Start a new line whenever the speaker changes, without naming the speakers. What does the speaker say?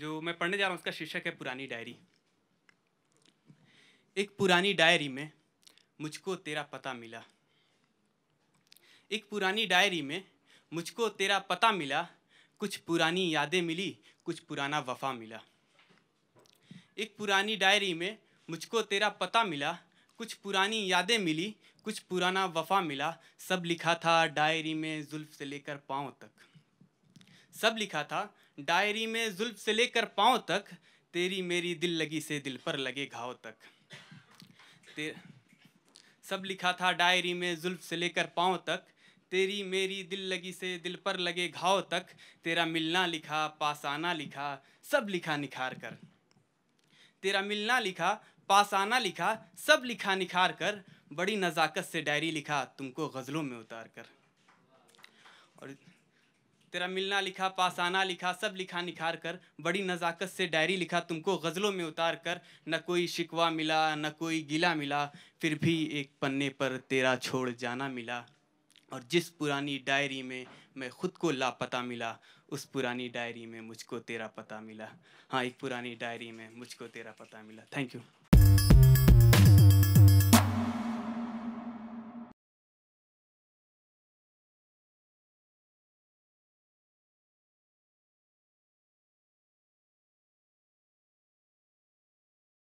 जो मैं पढ़ने जा रहा हूँ उसका शीर्षक है पुरानी डायरी एक पुरानी डायरी में मुझको तेरा पता मिला एक पुरानी डायरी में मुझको तेरा पता मिला कुछ पुरानी यादें मिली कुछ पुराना वफा मिला एक पुरानी डायरी में मुझको तेरा पता मिला कुछ पुरानी यादें मिली कुछ पुराना वफा मिला सब लिखा था डायरी में जुल्फ से लेकर पाँव तक सब लिखा था डायरी में जुल्फ से लेकर पाँव तक तेरी मेरी दिल लगी से दिल पर लगे घाव तक सब लिखा था डायरी में जुल्फ से लेकर पाँव तक तेरी मेरी दिल लगी से दिल पर लगे घाव तक तेरा मिलना लिखा पास आना लिखा सब लिखा निखार कर तेरा मिलना लिखा पास आना लिखा सब लिखा निखार कर बड़ी नज़ाकत से डायरी लिखा तुमको गज़लों में उतार कर और तेरा मिलना लिखा पासाना लिखा सब लिखा निखार कर बड़ी नज़ाकत से डायरी लिखा तुमको गज़लों में उतार कर न कोई शिकवा मिला न कोई गिला मिला फिर भी एक पन्ने पर तेरा छोड़ जाना मिला और जिस पुरानी डायरी में मैं ख़ुद को लापता मिला उस पुरानी डायरी में मुझको तेरा पता मिला हाँ एक पुरानी डायरी में मुझको तेरा पता मिला थैंक यू